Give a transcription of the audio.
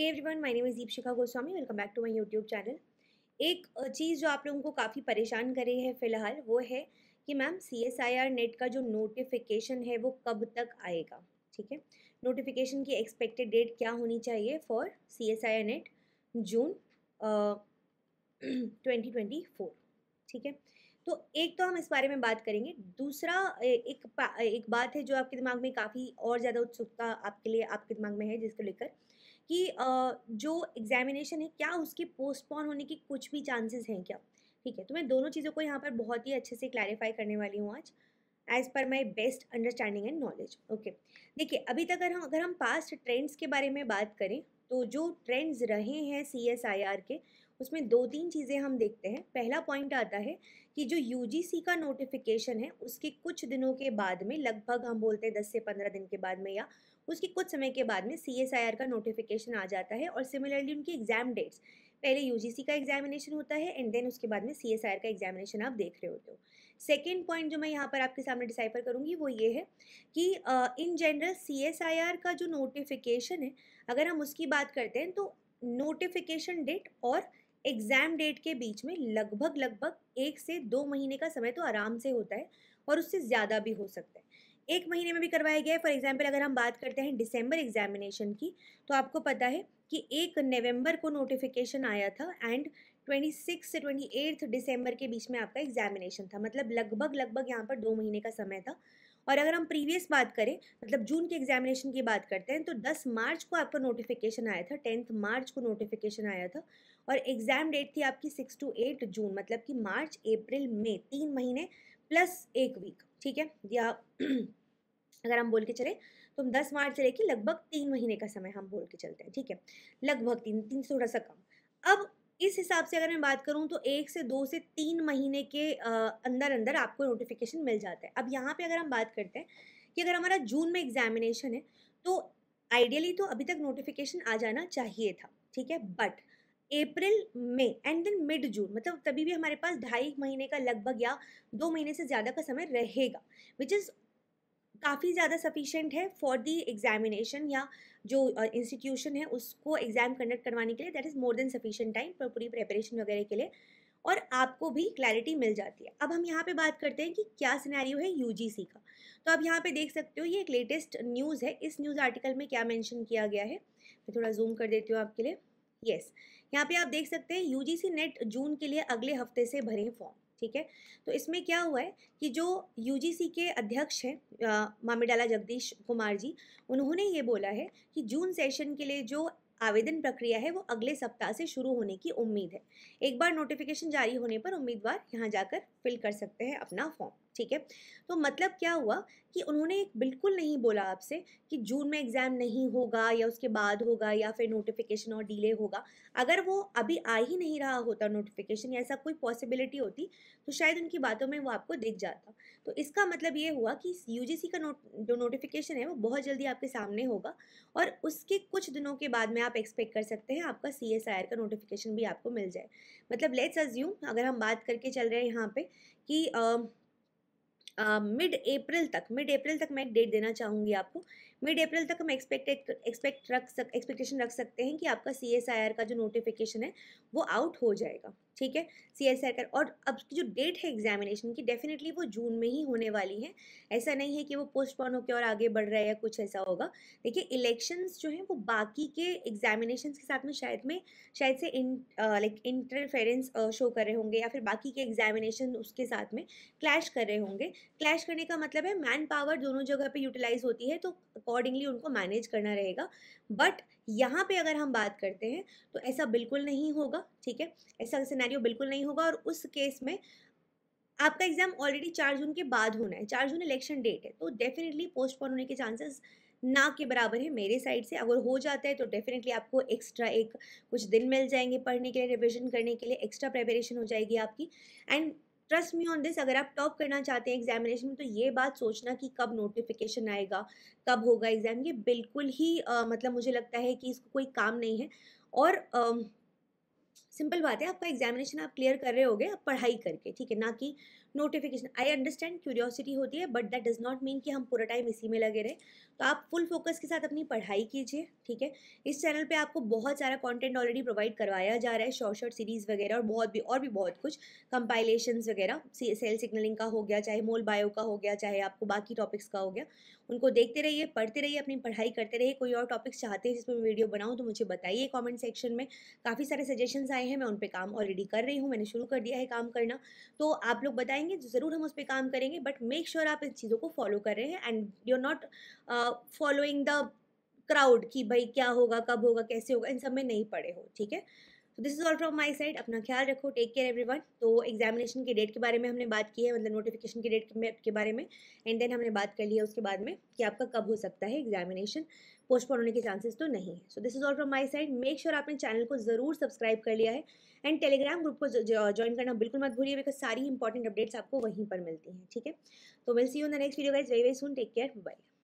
Hey everyone my name is Deepshikha Goswami welcome back to my YouTube channel एक चीज़ जो आप लोगों को काफ़ी परेशान करे है फ़िलहाल वो है कि ma'am C S I R NET का जो नोटिफिकेशन है वो कब तक आएगा ठीक है नोटिफिकेशन की एक्सपेक्टेड डेट क्या होनी चाहिए for C S I R NET June twenty twenty four ठीक है तो एक तो हम इस बारे में बात करेंगे दूसरा एक एक बात है जो आपके दिमाग में काफ़ी और ज़्यादा उत्सुकता आपके लिए आपके दिमाग में है जिसको लेकर कि जो एग्जामिनेशन है क्या उसके पोस्टपोन होने के कुछ भी चांसेस हैं क्या ठीक है तो मैं दोनों चीज़ों को यहाँ पर बहुत ही अच्छे से क्लैरिफाई करने वाली हूँ आज एज पर my best understanding and knowledge okay देखिए अभी तक अगर हम अगर हम पास्ट ट्रेंड्स के बारे में बात करें तो जो ट्रेंड्स रहे हैं सी एस आई आर के उसमें दो तीन चीज़ें हम देखते हैं पहला पॉइंट आता है कि जो यू जी सी का नोटिफिकेशन है उसके कुछ दिनों के बाद में लगभग हम बोलते हैं दस से पंद्रह दिन के बाद में या उसके कुछ समय के बाद में सी एस आई आर का नोटिफिकेशन आ जाता है और सिमिलरली उनकी एग्ज़ाम डेट्स पहले यू जी सी का एग्जामिनेशन होता है एंड देन उसके बाद में सी एस आई आर का एग्जामिनेशन आप देख रहे होते हो सेकेंड पॉइंट जो मैं यहाँ पर आपके सामने डिसाइफर करूँगी वो ये है कि इन जनरल सी का जो नोटिफिकेशन है अगर हम उसकी बात करते हैं तो नोटिफिकेशन डेट और एग्ज़ाम डेट के बीच में लगभग लगभग एक से दो महीने का समय तो आराम से होता है और उससे ज़्यादा भी हो सकता है एक महीने में भी करवाया गया है फॉर एग्जाम्पल अगर हम बात करते हैं दिसंबर एग्जामिनेशन की तो आपको पता है कि एक नवंबर को नोटिफिकेशन आया था एंड 26 से 28 दिसंबर के बीच में आपका एग्जामिनेशन था मतलब लगभग लगभग यहाँ पर दो महीने का समय था और अगर हम प्रीवियस बात करें मतलब जून के एग्जामिनेशन की बात करते हैं तो 10 मार्च को आपका नोटिफिकेशन आया था टेंथ मार्च को नोटिफिकेशन आया था और एग्ज़ाम डेट थी आपकी सिक्स टू एट जून मतलब कि मार्च अप्रैल मई तीन महीने प्लस एक वीक ठीक है या अगर हम बोल के चले तो हम दस मार्च से लेके लगभग तीन महीने का समय हम बोल के चलते हैं ठीक है लगभग तीन तीन से थोड़ा सा कम अब इस हिसाब से अगर मैं बात करूँ तो एक से दो से तीन महीने के अंदर अंदर आपको नोटिफिकेशन मिल जाता है अब यहाँ पे अगर हम बात करते हैं कि अगर हमारा जून में एग्जामिनेशन है तो आइडियली तो अभी तक नोटिफिकेशन आ जाना चाहिए था ठीक है बट अप्रैल में एंड देन मिड जून मतलब तभी भी हमारे पास ढाई महीने का लगभग या दो महीने से ज़्यादा का समय रहेगा विच इज़ काफ़ी ज़्यादा सफिशेंट है फॉर दी एग्जामिनेशन या जो इंस्टीट्यूशन है उसको एग्ज़ाम कंडक्ट करवाने के लिए that is more than sufficient time पर पूरी प्रेपरेशन वगैरह के लिए और आपको भी क्लैरिटी मिल जाती है अब हम यहाँ पे बात करते हैं कि क्या सिनेरियो है यूजीसी का तो आप यहाँ पे देख सकते हो ये एक लेटेस्ट न्यूज़ है इस न्यूज़ आर्टिकल में क्या मेंशन किया गया है मैं थोड़ा जूम कर देती हूँ आपके लिए यस yes. यहाँ पे आप देख सकते हैं यूजीसी नेट जून के लिए अगले हफ्ते से भरें फॉर्म ठीक है तो इसमें क्या हुआ है कि जो यू के अध्यक्ष हैं मामीडाला जगदीश कुमार जी उन्होंने ये बोला है कि जून सेशन के लिए जो आवेदन प्रक्रिया है वो अगले सप्ताह से शुरू होने की उम्मीद है एक बार नोटिफिकेशन जारी होने पर उम्मीदवार यहाँ जाकर फिल कर सकते हैं अपना फॉर्म ठीक है तो मतलब क्या हुआ कि उन्होंने बिल्कुल नहीं बोला आपसे कि जून में एग्ज़ाम नहीं होगा या उसके बाद होगा या फिर नोटिफिकेशन और डिले होगा अगर वो अभी आ ही नहीं रहा होता नोटिफिकेशन या ऐसा कोई पॉसिबिलिटी होती तो शायद उनकी बातों में वो आपको दिख जाता तो इसका मतलब ये हुआ कि यू का नोट जो नोटिफिकेशन है वो बहुत जल्दी आपके सामने होगा और उसके कुछ दिनों के बाद में आप एक्सपेक्ट कर सकते हैं आपका सी का नोटिफिकेशन भी आपको मिल जाए मतलब लेट्स अज्यूम अगर हम बात करके चल रहे हैं यहाँ पर कि मिड अप्रैल तक मिड अप्रैल तक मैं एक डेट देना चाहूँगी आपको मिड अप्रैल तक हम एक्सपेक्टेड एक्सपेक्ट रख सक एक्सपेक्टेशन रख सकते हैं कि आपका सी एस आई आर का जो नोटिफिकेशन है वो आउट हो जाएगा ठीक है सी एस आई आर का और अब की जो डेट है एग्जामिनेशन की डेफिनेटली वो जून में ही होने वाली है ऐसा नहीं है कि वो पोस्टपोन होकर और आगे बढ़ रहा है या कुछ ऐसा होगा देखिए इलेक्शंस जो हैं वो बाकी के एग्जामिनेशन के साथ में शायद में शायद से इन लाइक इंटरफेरेंस शो कर रहे होंगे या फिर बाकी के एग्जामिनेशन उसके साथ में क्लैश कर रहे होंगे क्लैश करने का मतलब है मैन पावर दोनों जगह पर यूटिलाइज होती है तो अकॉर्डिंगली उनको मैनेज करना रहेगा बट यहाँ पे अगर हम बात करते हैं तो ऐसा बिल्कुल नहीं होगा ठीक है ऐसा सिनेरियो बिल्कुल नहीं होगा और उस केस में आपका एग्ज़ाम ऑलरेडी चार जून के बाद होना है चार जून इलेक्शन डेट है तो डेफिनेटली पोस्टपोन होने के चांसेस ना के बराबर है मेरे साइड से अगर हो जाता है तो डेफिनेटली आपको एक्स्ट्रा एक कुछ दिन मिल जाएंगे पढ़ने के लिए रिविजन करने के लिए एक्स्ट्रा प्रिपरेशन हो जाएगी आपकी and trust me on this अगर आप टॉप करना चाहते हैं एग्जामिनेशन में तो ये बात सोचना कि कब नोटिफिकेशन आएगा कब होगा एग्ज़ाम ये बिल्कुल ही आ, मतलब मुझे लगता है कि इसको कोई काम नहीं है और आ, सिंपल बात है आपका एग्जामिनेशन आप क्लियर कर रहे होगे आप पढ़ाई करके ठीक है ना कि नोटिफिकेशन आई अंडरस्टैंड क्यूरियोसिटी होती है but that does not mean कि हम पूरा टाइम इसी में लगे रहे तो आप फुल फोकस के साथ अपनी पढ़ाई कीजिए ठीक है इस चैनल पे आपको बहुत सारा कंटेंट ऑलरेडी प्रोवाइड करवाया जा रहा है शॉर्ट शॉर्ट सीरीज़ वगैरह और बहुत भी और भी बहुत कुछ कंपाइलेशन वगैरह सेल सिग्नलिंग का हो गया चाहे मोल बायो का हो गया चाहे आपको बाकी टॉपिक्स का हो गया उनको देखते रहिए पढ़ते रहिए अपनी पढ़ाई करते रहिए कोई और टॉपिक्स चाहते हैं जिसमें मैं वीडियो बनाऊँ तो मुझे बताइए कॉमेंट सेक्शन में काफ़ी सारे सजेशन आए हैं मैं उन पर काम ऑलरेडी कर रही हूँ मैंने शुरू कर दिया है काम करना तो आप लोग बताइए बताएंगे ज़रूर हम उस पर काम करेंगे बट मेक श्योर आप इन चीज़ों को फॉलो कर रहे हैं and you are not following the crowd कि भाई क्या होगा कब होगा कैसे होगा इन सब में नहीं पड़े हो ठीक है तो this is all from my side अपना ख्याल रखो टेक केयर एवरी वन तो एग्जामिनेशन की डेट के बारे में हमने बात की है मतलब नोटिफिकेशन की डेट के बारे में एंड देन हमने बात कर लिया उसके बाद में कि आपका कब हो सकता है एग्जामिनेशन पोस्टपोन होने के चांसेस तो नहीं है so this is all from my side make sure आपने चैनल को जरूर सब्सक्राइब कर लिया है एंड टेलीग्राम ग्रुप को ज्वाइन करना बिल्कुल मत भूलिए बिकॉज सारी इंपॉर्टेंट अपडेट्स आपको वहीं पर मिलती हैं ठीक है तो will see you the next video wise very very soon take care by